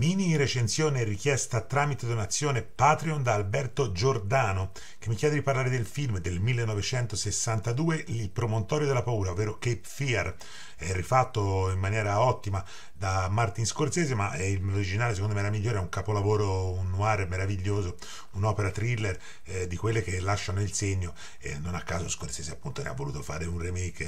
Mini recensione richiesta tramite donazione Patreon da Alberto Giordano, che mi chiede di parlare del film del 1962, Il promontorio della paura, ovvero Cape Fear, è rifatto in maniera ottima da Martin Scorsese, ma l'originale secondo me era migliore, è un capolavoro, un noir meraviglioso, un'opera thriller eh, di quelle che lasciano il segno e non a caso Scorsese appunto ne ha voluto fare un remake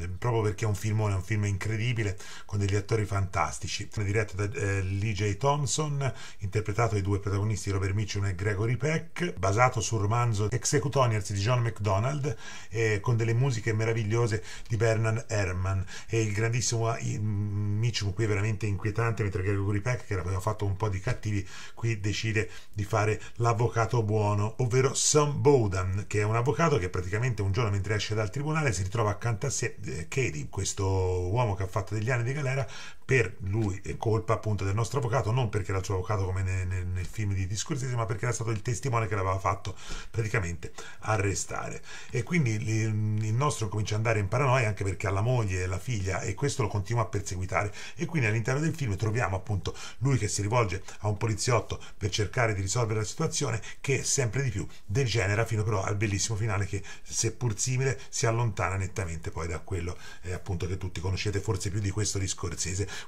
eh, proprio perché è un filmone, è un film incredibile con degli attori fantastici, diretto da eh, Lee J. J. Thompson, interpretato dai due protagonisti Robert Mitchum e Gregory Peck, basato sul romanzo Executoniers di John MacDonald, eh, con delle musiche meravigliose di Bernard Herrmann e il grandissimo eh, Mitchum qui è veramente inquietante, mentre Gregory Peck, che aveva fatto un po' di cattivi, qui decide di fare l'avvocato buono, ovvero Sam Bowden, che è un avvocato che praticamente un giorno mentre esce dal tribunale si ritrova accanto a sé eh, Katie, questo uomo che ha fatto degli anni di galera per lui è colpa appunto del nostro avvocato, non perché era il suo avvocato come nel, nel, nel film di Discorsese, ma perché era stato il testimone che l'aveva fatto praticamente arrestare. E quindi il, nostro comincia ad andare in paranoia anche perché ha la moglie e la figlia e questo lo continua a perseguitare. E quindi all'interno del film troviamo appunto lui che si rivolge a un poliziotto per cercare di risolvere la situazione che sempre di più degenera fino però al bellissimo finale che seppur simile si allontana nettamente poi da quello eh, appunto che tutti conoscete forse più di questo di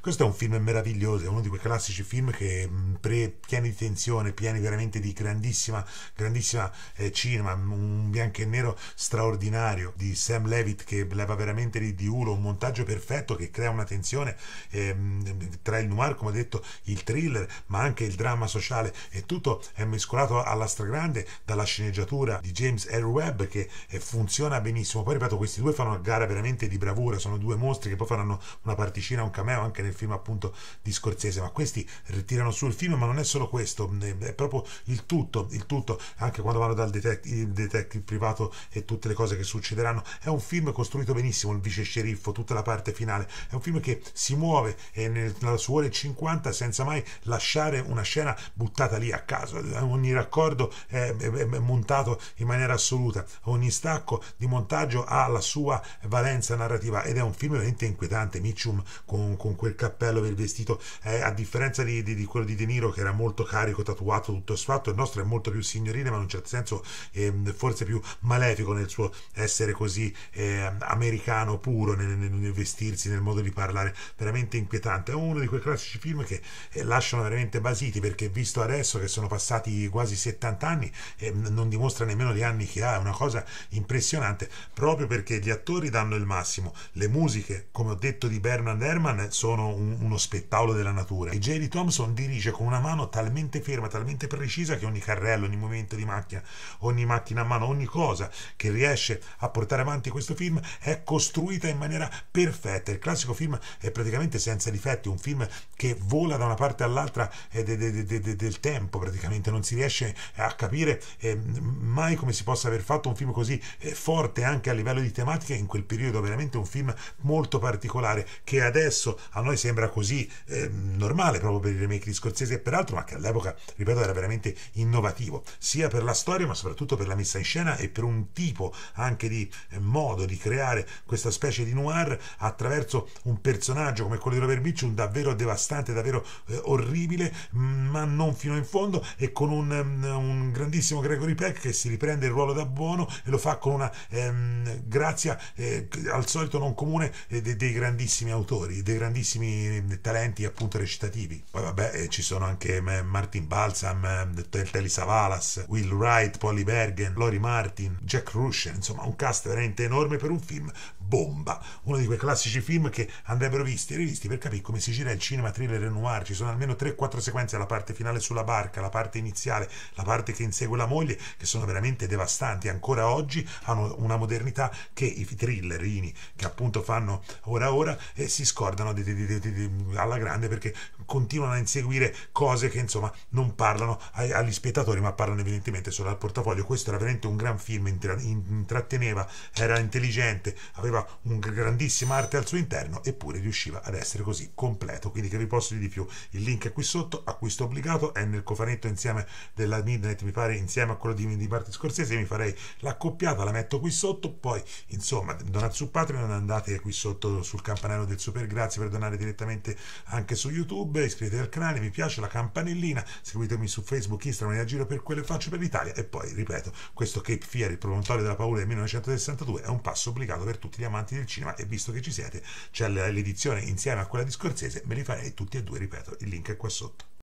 questo è un film meraviglioso, è uno di quei classici film che mm, pre, pieni di tensione, pieni veramente di grandissima, grandissima eh, cinema, mm, un bianco e nero straordinario di Sam Levitt che leva veramente di, di ulo, un montaggio perfetto che crea una tensione ehm, tra il noir, come ho detto, il thriller, ma anche il dramma sociale e tutto è mescolato alla stragrande dalla sceneggiatura di James R. Webb che eh, funziona benissimo. Poi ripeto, questi due fanno una gara veramente di bravura, sono due mostri che poi faranno una particina, un cameo anche anche nel film appunto di Scorsese, ma questi ritirano sul film, ma non è solo questo, mm, è proprio il tutto, il tutto, anche quando vanno dal detective, detective privato e tutte le cose che succederanno, è un film costruito benissimo, il vice sceriffo, tutta la parte finale, è un film che si muove e eh, nella sua ore 50 senza mai lasciare una scena buttata lì a caso, ogni raccordo è, è, è montato in maniera assoluta, ogni stacco di montaggio ha la sua valenza narrativa ed è un film veramente inquietante, Mitchum con, con questo quel cappello per il vestito, eh, a differenza di, di, di, quello di De Niro che era molto carico, tatuato, tutto sfatto, il nostro è molto più signorile, ma in un certo senso eh, forse più malefico nel suo essere così eh, americano puro, nel, nel, nel, vestirsi, nel modo di parlare, veramente inquietante. È uno di quei classici film che eh, lasciano veramente basiti perché visto adesso che sono passati quasi 70 anni ehm, non dimostra nemmeno gli anni che ha, è una cosa impressionante proprio perché gli attori danno il massimo, le musiche, come ho detto di Bernard Herrmann, sono vivono un, uno spettacolo della natura. E Jerry Thompson dirige con una mano talmente ferma, talmente precisa che ogni carrello, ogni movimento di macchina, ogni macchina a mano, ogni cosa che riesce a portare avanti questo film è costruita in maniera perfetta. Il classico film è praticamente senza difetti, un film che vola da una parte all'altra eh, de, de, de, del tempo, praticamente non si riesce a capire eh, mai come si possa aver fatto un film così eh, forte anche a livello di tematiche in quel periodo, veramente un film molto particolare che adesso hanno noi sembra così eh, normale proprio per i remake di Scorsese e peraltro, ma che all'epoca, ripeto, era veramente innovativo, sia per la storia ma soprattutto per la messa in scena e per un tipo anche di eh, modo di creare questa specie di noir attraverso un personaggio come quello di Robert Mitchum davvero devastante, davvero eh, orribile, mm, ma non fino in fondo e con un, mm, un, grandissimo Gregory Peck che si riprende il ruolo da buono e lo fa con una ehm, grazia eh, al solito non comune eh, dei, dei grandissimi autori, dei grandissimi grandissimi talenti appunto recitativi. Poi vabbè eh, ci sono anche eh, Martin Balsam, eh, Telly Savalas, Will Wright, Polly Bergen, Lori Martin, Jack Rush, insomma un cast veramente enorme per un film Bomba, uno di quei classici film che andrebbero visti e rivisti per capire come si gira il cinema thriller e noir. Ci sono almeno 3-4 sequenze, la parte finale sulla barca, la parte iniziale, la parte che insegue la moglie, che sono veramente devastanti. Ancora oggi hanno una modernità che i thrillerini, che appunto fanno ora ora, e si scordano di, di, di, alla grande perché continuano a inseguire cose che insomma non parlano ai, agli spettatori, ma parlano evidentemente solo al portafoglio. Questo era veramente un gran film, intratteneva, era intelligente, aveva aveva una grandissima arte al suo interno eppure riusciva ad essere così completo quindi che vi posso dire di più il link è qui sotto acquisto obbligato è nel cofanetto insieme della Midnight mi pare insieme a quello di, di Martin Scorsese mi farei l'accoppiata la metto qui sotto poi insomma donate su Patreon andate qui sotto sul campanello del super grazie per donare direttamente anche su YouTube iscrivetevi al canale mi piace la campanellina seguitemi su Facebook Instagram e a giro per quelle faccio per l'Italia e poi ripeto questo Cape Fear il promontorio della paura del 1962 è un passo obbligato per tutti gli amanti del cinema e visto che ci siete c'è l'edizione insieme a quella di Scorsese, me li farei tutti e due, ripeto, il link è qua sotto.